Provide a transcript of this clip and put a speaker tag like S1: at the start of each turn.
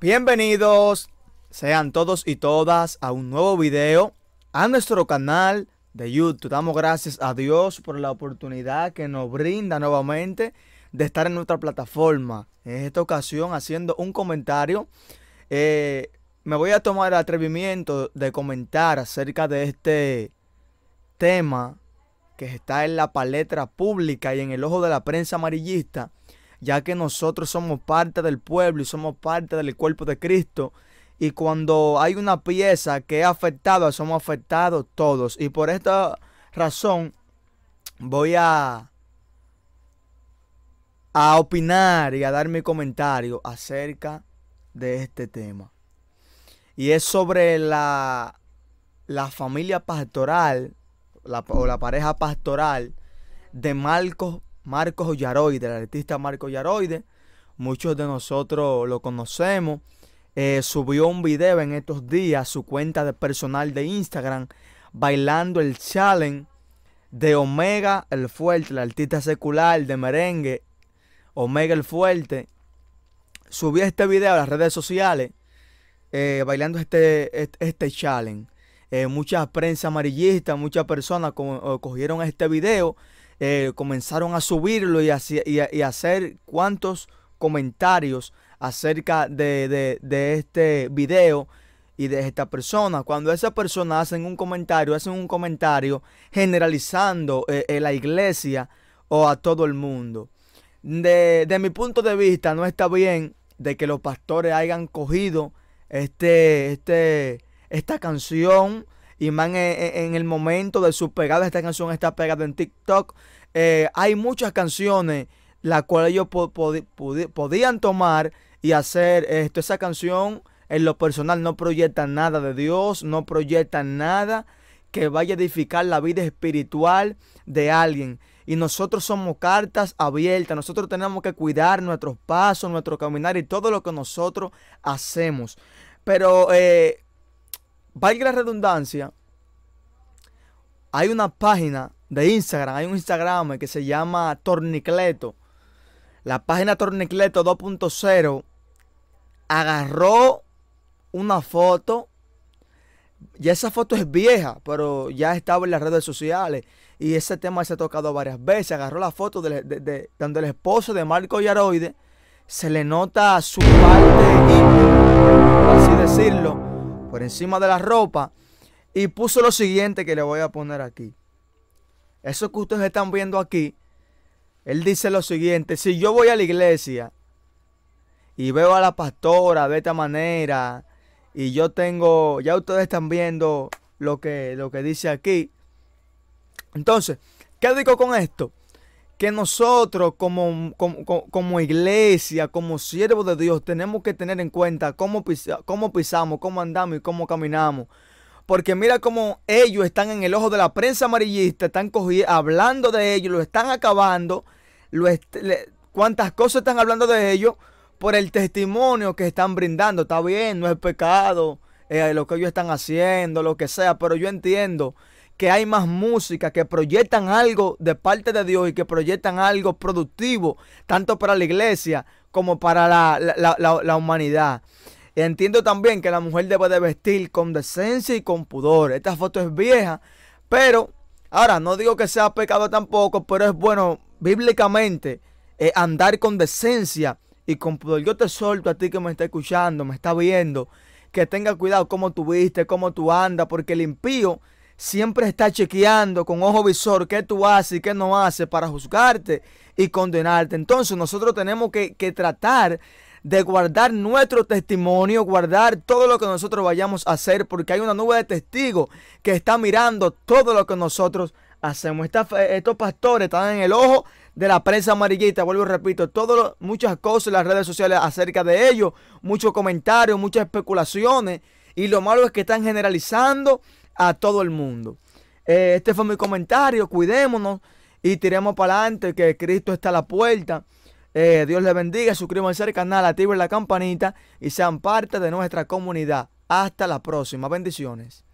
S1: Bienvenidos sean todos y todas a un nuevo video a nuestro canal de YouTube. Damos gracias a Dios por la oportunidad que nos brinda nuevamente de estar en nuestra plataforma. En esta ocasión haciendo un comentario. Eh, me voy a tomar el atrevimiento de comentar acerca de este tema que está en la palestra pública y en el ojo de la prensa amarillista ya que nosotros somos parte del pueblo y somos parte del cuerpo de Cristo. Y cuando hay una pieza que es afectada, somos afectados todos. Y por esta razón voy a, opinar y a dar mi comentario acerca de este tema. Y es sobre la, la familia pastoral o la pareja pastoral de Marcos Marcos yaroide el artista Marcos yaroide Muchos de nosotros lo conocemos. Eh, subió un video en estos días a su cuenta de personal de Instagram bailando el challenge de Omega el Fuerte, el artista secular de merengue. Omega el Fuerte. Subió este video a las redes sociales eh, bailando este, este, este, challenge. Eh, mucha prensa amarillista, muchas personas eh, cogieron este video eh, comenzaron a subirlo y, y hacer cuantos comentarios acerca de, este video y de esta persona. Cuando esa persona hace un comentario, hacen un comentario generalizando eh, eh, la iglesia o a todo el mundo. De, mi punto de vista, no está bien de que los pastores hayan cogido este, este, esta canción y más eh, eh, en, el momento de su pegada, esta canción está pegada en TikTok. Eh, hay muchas canciones las cuales ellos podían tomar y hacer esto. Esa canción en lo personal no proyecta nada de Dios, no proyecta nada que vaya a edificar la vida espiritual de alguien. Y nosotros somos cartas abiertas, nosotros tenemos que cuidar nuestros pasos, nuestro caminar y todo lo que nosotros hacemos. Pero eh, valga la redundancia, hay una página de Instagram, hay un Instagram que se llama Tornicleto. La página Tornicleto 2.0 agarró una foto. y esa foto es vieja, pero ya estaba en las redes sociales. Y ese tema se ha tocado varias veces. Agarró la foto de, donde el esposo de Marco Yaroide se le nota su parte, por así decirlo por encima de la ropa y puso lo siguiente que le voy a poner aquí. Eso que ustedes están viendo aquí, él dice lo siguiente, si yo voy a la iglesia y veo a la pastora de esta manera y yo tengo, ya ustedes están viendo lo que, lo que dice aquí. Entonces, ¿qué digo con esto? que nosotros como, como, iglesia, como siervos de Dios, tenemos que tener en cuenta cómo, cómo pisamos, cómo andamos y cómo caminamos. Porque mira cómo ellos están en el ojo de la prensa amarillista, están hablando de ellos, lo están acabando, lo cuántas cosas están hablando de ellos por el testimonio que están brindando. Está bien, no es pecado, eh, lo que ellos están haciendo, lo que sea, pero yo entiendo que hay más música, que proyectan algo de parte de Dios y que proyectan algo productivo, tanto para la iglesia como para la, humanidad. Entiendo también que la mujer debe de vestir con decencia y con pudor. Esta foto es vieja, pero ahora no digo que sea pecado tampoco, pero es bueno bíblicamente eh, andar con decencia y con pudor. Yo te suelto a ti que me está escuchando, me está viendo, que tenga cuidado cómo tú viste, cómo tú andas, porque el impío siempre está chequeando con ojo visor qué tú haces y qué no haces para juzgarte y condenarte. Entonces nosotros tenemos que, tratar de guardar nuestro testimonio, guardar todo lo que nosotros vayamos a hacer, porque hay una nube de testigos que está mirando todo lo que nosotros hacemos. estos pastores están en el ojo de la prensa amarillita, vuelvo y repito, todo muchas cosas en las redes sociales acerca de ellos, muchos comentarios, muchas especulaciones, y lo malo es que están generalizando a todo el mundo. Eh, este fue mi comentario, cuidémonos y tiremos para adelante que Cristo está a la puerta. Eh, Dios les bendiga, suscríbanse al canal, activen la campanita y sean parte de nuestra comunidad. Hasta la próxima, bendiciones.